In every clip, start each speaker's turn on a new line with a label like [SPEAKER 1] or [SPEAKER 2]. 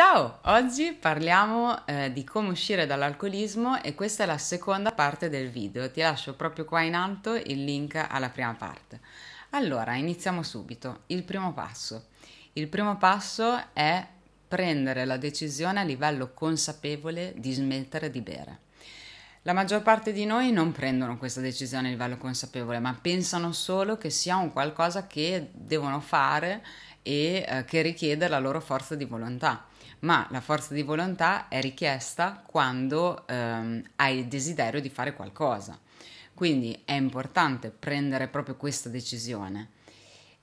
[SPEAKER 1] Ciao, oggi parliamo eh, di come uscire dall'alcolismo e questa è la seconda parte del video. Ti lascio proprio qua in alto il link alla prima parte. Allora, iniziamo subito. Il primo passo. Il primo passo è prendere la decisione a livello consapevole di smettere di bere. La maggior parte di noi non prendono questa decisione a livello consapevole, ma pensano solo che sia un qualcosa che devono fare e eh, che richiede la loro forza di volontà ma la forza di volontà è richiesta quando ehm, hai il desiderio di fare qualcosa. Quindi è importante prendere proprio questa decisione.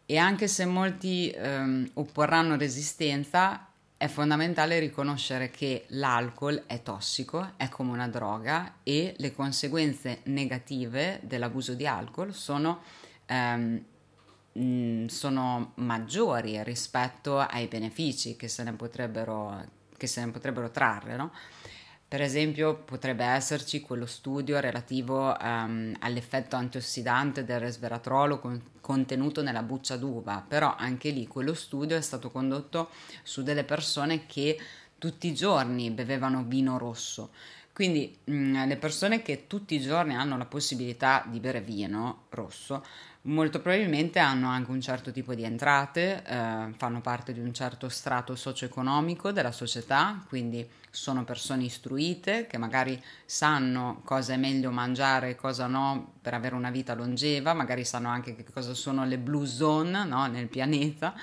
[SPEAKER 1] E anche se molti ehm, opporranno resistenza, è fondamentale riconoscere che l'alcol è tossico, è come una droga e le conseguenze negative dell'abuso di alcol sono ehm, Mm, sono maggiori rispetto ai benefici che se ne potrebbero, se ne potrebbero trarre, no? Per esempio potrebbe esserci quello studio relativo um, all'effetto antiossidante del resveratrolo con, contenuto nella buccia d'uva, però anche lì quello studio è stato condotto su delle persone che tutti i giorni bevevano vino rosso. Quindi mh, mm, le persone che tutti i giorni hanno la possibilità di bere vino rosso molto probabilmente hanno anche un certo tipo di entrate, eh, fanno parte di un certo strato socio-economico della società, quindi sono persone istruite che magari sanno cosa è meglio mangiare e cosa no per avere una vita longeva, magari sanno anche che cosa sono le blue zone no, nel pianeta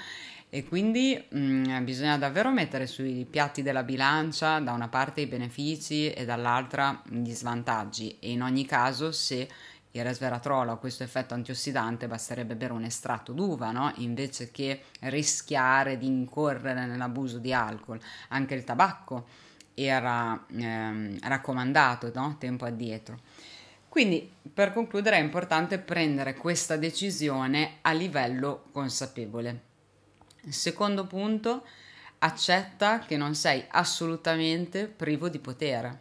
[SPEAKER 1] e quindi mh, mm, bisogna davvero mettere sui piatti della bilancia da una parte i benefici e dall'altra gli svantaggi e in ogni caso se il resveratrol ha questo effetto antiossidante, basterebbe bere un estratto d'uva, no? invece che rischiare di incorrere nell'abuso di alcol. Anche il tabacco era ehm, raccomandato no? tempo addietro. Quindi, per concludere, è importante prendere questa decisione a livello consapevole. Secondo punto, accetta che non sei assolutamente privo di potere.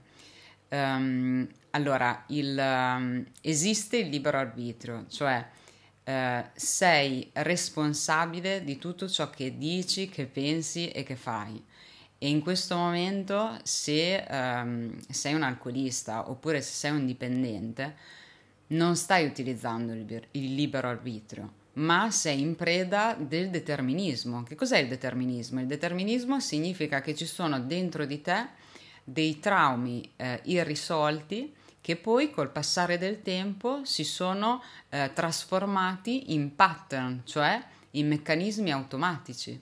[SPEAKER 1] Um, allora, il, um, esiste il libero arbitrio, cioè eh, sei responsabile di tutto ciò che dici, che pensi e che fai. E in questo momento, se um, sei un alcolista oppure se sei un dipendente, non stai utilizzando il, il libero arbitrio, ma sei in preda del determinismo. Che cos'è il determinismo? Il determinismo significa che ci sono dentro di te dei traumi eh, irrisolti che poi col passare del tempo si sono eh, trasformati in pattern, cioè in meccanismi automatici.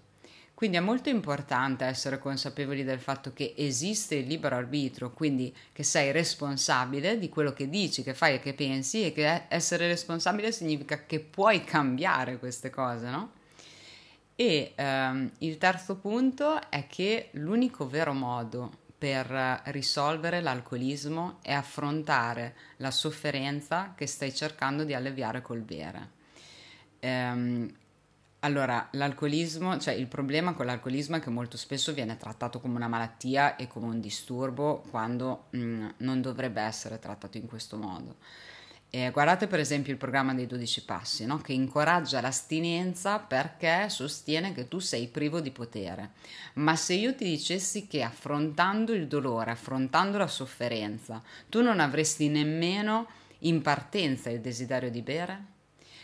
[SPEAKER 1] Quindi è molto importante essere consapevoli del fatto che esiste il libero arbitro, quindi che sei responsabile di quello che dici, che fai e che pensi e che essere responsabile significa che puoi cambiare queste cose, no? E ehm, il terzo punto è che l'unico vero modo per risolvere l'alcolismo e affrontare la sofferenza che stai cercando di alleviare col bere. Ehm, allora, l'alcolismo, cioè il problema con l'alcolismo è che molto spesso viene trattato come una malattia e come un disturbo quando mh, mm, non dovrebbe essere trattato in questo modo. Eh, guardate per esempio il programma dei 12 passi, no? che incoraggia l'astinenza perché sostiene che tu sei privo di potere. Ma se io ti dicessi che affrontando il dolore, affrontando la sofferenza, tu non avresti nemmeno in partenza il desiderio di bere?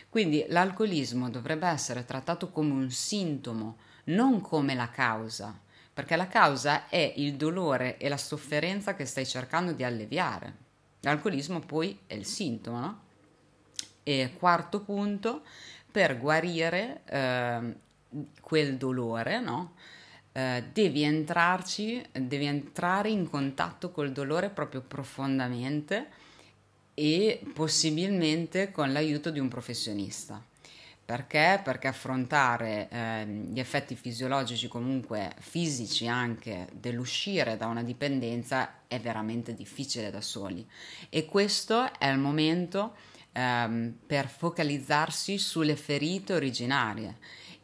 [SPEAKER 1] Quindi l'alcolismo dovrebbe essere trattato come un sintomo, non come la causa, perché la causa è il dolore e la sofferenza che stai cercando di alleviare. L'alcolismo poi è il sintomo, no? E quarto punto, per guarire eh, quel dolore, no? eh, devi entrarci, devi entrare in contatto col dolore proprio profondamente e possibilmente con l'aiuto di un professionista. Perché? Perché affrontare eh, gli effetti fisiologici, comunque fisici anche, dell'uscire da una dipendenza è veramente difficile da soli. E questo è il momento ehm, per focalizzarsi sulle ferite originarie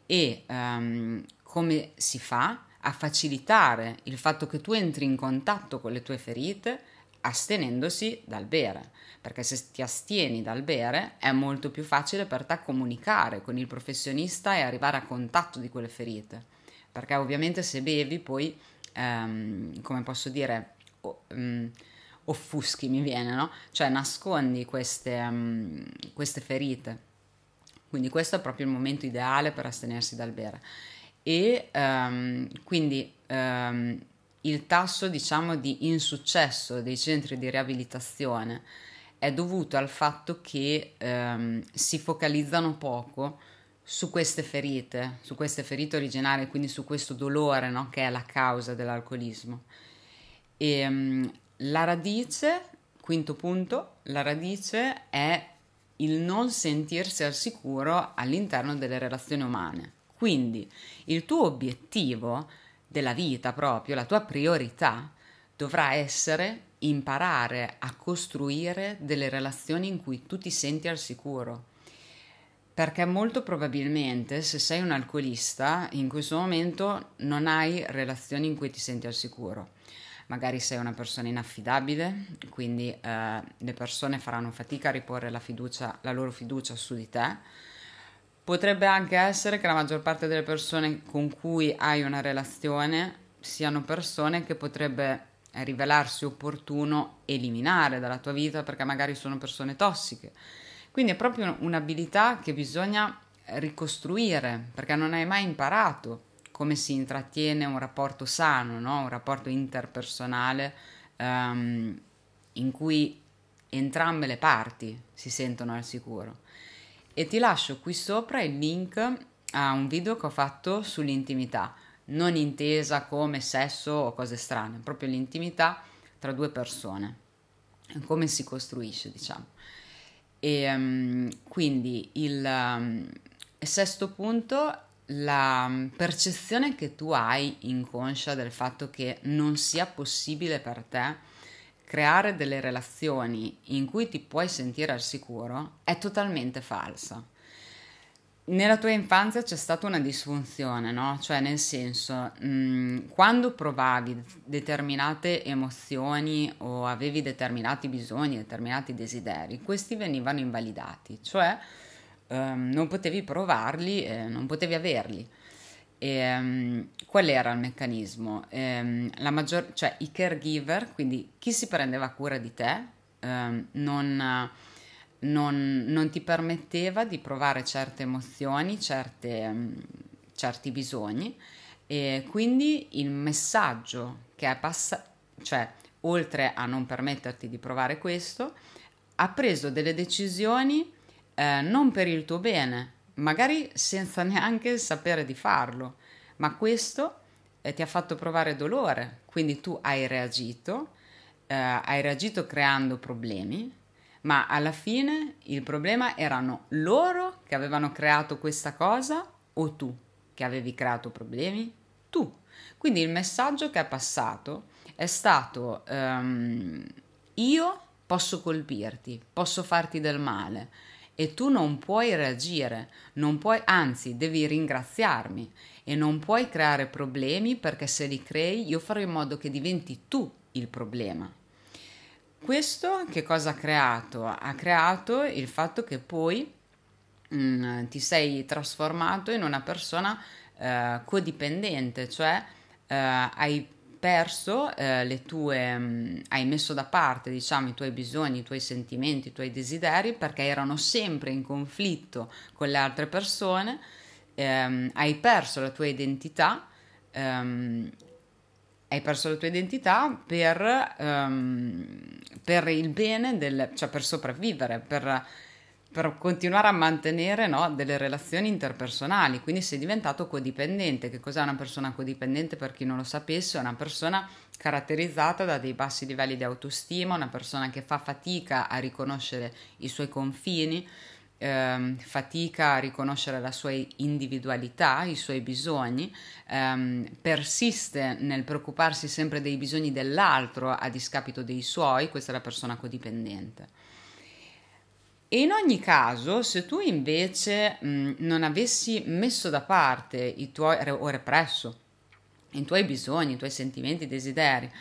[SPEAKER 1] e ehm, come si fa a facilitare il fatto che tu entri in contatto con le tue ferite astenendosi dal bere, perché se ti astieni dal bere è molto più facile per te comunicare con il professionista e arrivare a contatto di quelle ferite, perché ovviamente se bevi poi, ehm, come posso dire, oh, um, offuschi mi viene, no? Cioè nascondi queste, um, queste ferite. Quindi questo è proprio il momento ideale per astenersi dal bere. E um, quindi ehm, il tasso diciamo, di insuccesso dei centri di riabilitazione è dovuto al fatto che ehm, si focalizzano poco su queste ferite, su queste ferite originarie, quindi su questo dolore no, che è la causa dell'alcolismo. E, um, la radice, quinto punto, la radice è il non sentirsi al sicuro all'interno delle relazioni umane. Quindi il tuo obiettivo è della vita proprio, la tua priorità dovrà essere imparare a costruire delle relazioni in cui tu ti senti al sicuro. Perché molto probabilmente se sei un alcolista in questo momento non hai relazioni in cui ti senti al sicuro. Magari sei una persona inaffidabile, quindi eh, le persone faranno fatica a riporre la, fiducia, la loro fiducia su di te Potrebbe anche essere che la maggior parte delle persone con cui hai una relazione siano persone che potrebbe rivelarsi opportuno eliminare dalla tua vita perché magari sono persone tossiche. Quindi è proprio un'abilità che bisogna ricostruire perché non hai mai imparato come si intrattiene un rapporto sano, no? un rapporto interpersonale um, in cui entrambe le parti si sentono al sicuro e ti lascio qui sopra il link a un video che ho fatto sull'intimità, non intesa come sesso o cose strane, proprio l'intimità tra due persone, come si costruisce, diciamo. E, um, quindi il um, sesto punto, la mm, percezione che tu hai inconscia del fatto che non sia possibile per te creare delle relazioni in cui ti puoi sentire al sicuro è totalmente falsa. Nella tua infanzia c'è stata una disfunzione, no? Cioè, nel senso, mh, mm, quando provavi determinate emozioni o avevi determinati bisogni, determinati desideri, questi venivano invalidati, cioè ehm, non potevi provarli, eh, non potevi averli. E, um, qual era il meccanismo? Um, maggior, cioè, i caregiver, quindi chi si prendeva cura di te, um, non, non, non, ti permetteva di provare certe emozioni, certe, certi bisogni e quindi il messaggio che è passato, cioè oltre a non permetterti di provare questo, ha preso delle decisioni eh, non per il tuo bene, magari senza neanche sapere di farlo, ma questo eh, ti ha fatto provare dolore, quindi tu hai reagito, eh, hai reagito creando problemi, ma alla fine il problema erano loro che avevano creato questa cosa o tu che avevi creato problemi? Tu. Quindi il messaggio che è passato è stato ehm, io posso colpirti, posso farti del male, e tu non puoi reagire, non puoi, anzi devi ringraziarmi e non puoi creare problemi perché se li crei io farò in modo che diventi tu il problema. Questo che cosa ha creato? Ha creato il fatto che poi mh, mm, ti sei trasformato in una persona eh, codipendente, cioè eh, hai perso eh, tue, mh, mm, hai messo da parte diciamo, i tuoi bisogni, i tuoi sentimenti, i tuoi desideri perché erano sempre in conflitto con le altre persone, ehm, hai perso la tua identità, ehm, hai perso la tua identità per, um, per il bene, del, cioè per sopravvivere, per per continuare a mantenere no, delle relazioni interpersonali, quindi sei diventato codipendente. Che cos'è una persona codipendente? Per chi non lo sapesse, è una persona caratterizzata da dei bassi livelli di autostima, una persona che fa fatica a riconoscere i suoi confini, ehm, fatica a riconoscere la sua individualità, i suoi bisogni, ehm, persiste nel preoccuparsi sempre dei bisogni dell'altro a discapito dei suoi, questa è la persona codipendente. E in ogni caso, se tu invece mh, mm, non avessi messo da parte i tuoi, o represso i tuoi bisogni, i tuoi sentimenti, i desideri,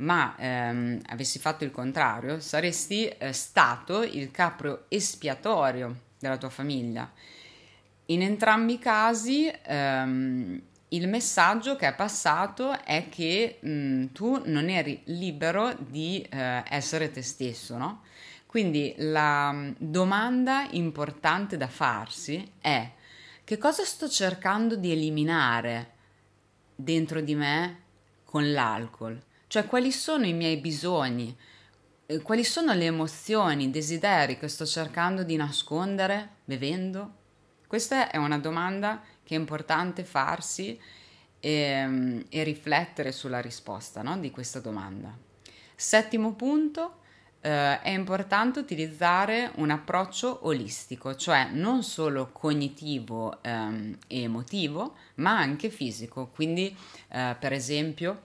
[SPEAKER 1] ma ehm, avessi fatto il contrario, saresti eh, stato il capro espiatorio della tua famiglia. In entrambi i casi ehm, il messaggio che è passato è che mh, mm, tu non eri libero di eh, essere te stesso, no? Quindi la mm, domanda importante da farsi è che cosa sto cercando di eliminare dentro di me con l'alcol? Cioè quali sono i miei bisogni? Eh, quali sono le emozioni, i desideri che sto cercando di nascondere bevendo? Questa è una domanda che è importante farsi e, ehm, e riflettere sulla risposta no? di questa domanda. Settimo punto, eh, è importante utilizzare un approccio olistico, cioè non solo cognitivo ehm, e emotivo, ma anche fisico. Quindi, eh, per esempio,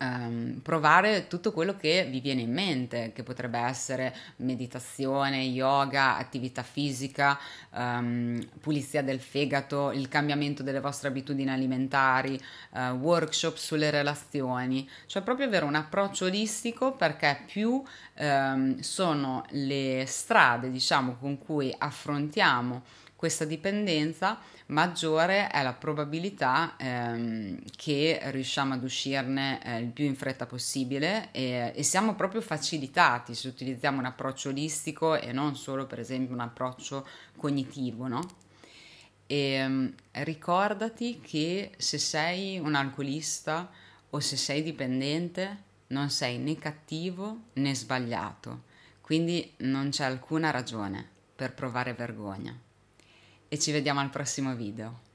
[SPEAKER 1] um, provare tutto quello che vi viene in mente, che potrebbe essere meditazione, yoga, attività fisica, um, pulizia del fegato, il cambiamento delle vostre abitudini alimentari, uh, workshop sulle relazioni, cioè proprio avere un approccio olistico perché più um, sono le strade, diciamo, con cui affrontiamo questa dipendenza, maggiore è la probabilità ehm, che riusciamo ad uscirne eh, il più in fretta possibile e, e, siamo proprio facilitati se utilizziamo un approccio olistico e non solo per esempio un approccio cognitivo, no? E, ehm, ricordati che se sei un alcolista o se sei dipendente non sei né cattivo né sbagliato, quindi non c'è alcuna ragione per provare vergogna e ci vediamo al prossimo video.